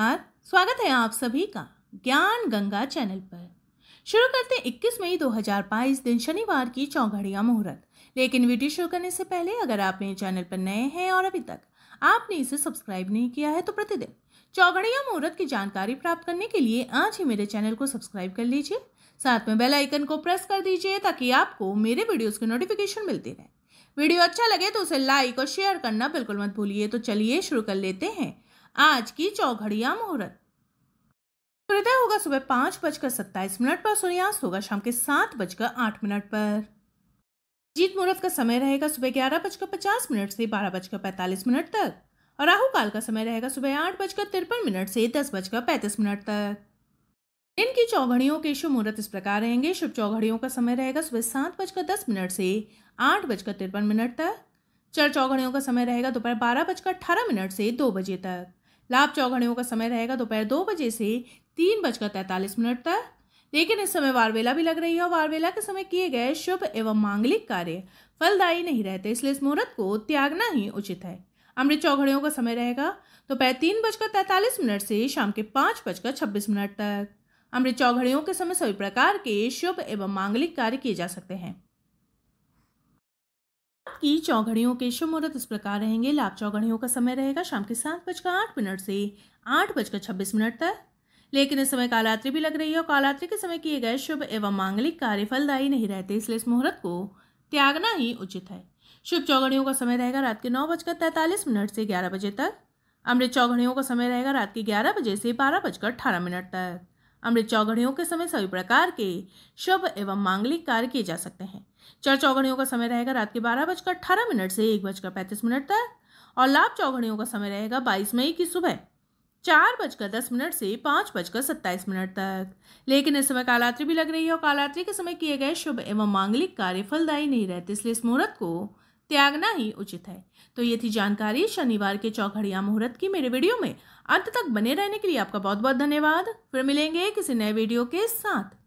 स्वागत है आप सभी का ज्ञान गंगा चैनल पर शुरू करते 21 मई 2022 दिन शनिवार की चौघड़िया मुहूर्त लेकिन वीडियो शुरू करने से पहले अगर आप मेरे चैनल पर नए हैं और अभी तक आपने इसे सब्सक्राइब नहीं किया है तो प्रतिदिन चौघड़िया मुहूर्त की जानकारी प्राप्त करने के लिए आज ही मेरे चैनल को सब्सक्राइब कर लीजिए साथ में बेल आइकन को प्रेस कर दीजिए ताकि आपको मेरे वीडियोस की नोटिफिकेशन मिलती रहे वीडियो अच्छा लगे तो उसे लाइक और शेयर करना बिल्कुल मत भूलिए तो चलिए शुरू कर लेते हैं आज की चौघड़िया मुहूर्त हृदय होगा सुबह पांच बजकर सत्ताईस मिनट पर सूर्यास्त होगा शाम के सात बजकर आठ मिनट पर जीत मुहूर्त का समय रहेगा सुबह ग्यारह बजकर पचास मिनट से बारह बजकर पैंतालीस मिनट तक और राहु काल का समय रहेगा सुबह आठ बजकर तिरपन मिनट से दस बजकर पैंतीस मिनट तक दिन की चौघड़ियों के शुभ मुहूर्त इस प्रकार रहेंगे शुभ चौघड़ियों का समय रहेगा सुबह सात बजकर दस मिनट से आठ बजकर तिरपन मिनट तक चर चौघड़ियों का समय रहेगा दोपहर बारह बजकर अठारह मिनट से दो बजे तक लाभ चौघड़ियों का समय रहेगा दोपहर दो बजे से तीन बजकर तैंतालीस मिनट तक लेकिन इस समय वारवेला भी लग रही है और वारवेला के समय किए गए शुभ एवं मांगलिक कार्य फलदायी नहीं रहते इसलिए इस मुहूर्त को त्यागना ही उचित है अमृत चौघड़ियों का समय रहेगा दोपहर तो तीन बजकर तैंतालीस मिनट से शाम के पाँच बजकर छब्बीस मिनट तक अमृत चौघड़ियों के समय सभी प्रकार के शुभ एवं मांगलिक कार्य किए जा सकते हैं की चौघड़ियों के शुभ मुहूर्त इस प्रकार रहेंगे लाभ चौघड़ियों का समय रहेगा शाम के सात बजकर आठ मिनट से आठ बजकर छब्बीस मिनट तक लेकिन इस समय कालात्री भी लग रही है और कालात्री के समय किए गए शुभ एवं मांगलिक कार्य फलदायी नहीं रहते इसलिए इस मुहूर्त को त्यागना ही उचित है शुभ चौघड़ियों का समय रहेगा रात के नौ बजकर तैंतालीस मिनट से ग्यारह बजे तक अमृत चौघड़ियों का समय रहेगा रात के ग्यारह बजे से बारह बजकर अठारह मिनट तक अमृत चौघड़ियों के समय सभी प्रकार के शुभ एवं मांगलिक कार्य किए जा सकते हैं चर चौघड़ियों का समय रहेगा रात के बारह बजकर अठारह मिनट से एक बजकर पैंतीस मिनट तक और लाभ चौघड़ियों का समय रहेगा बाईस मई की सुबह चार बजकर दस मिनट से पाँच बजकर सत्ताईस मिनट तक लेकिन इस समय कालात्रि भी लग रही है और कालात्रि के समय किए गए शुभ एवं मांगलिक कार्य फलदायी नहीं रहते इसलिए इस मुहूर्त को त्यागना ही उचित है तो ये थी जानकारी शनिवार के चौघड़िया मुहूर्त की मेरे वीडियो में अंत तक बने रहने के लिए आपका बहुत बहुत धन्यवाद फिर मिलेंगे किसी नए वीडियो के साथ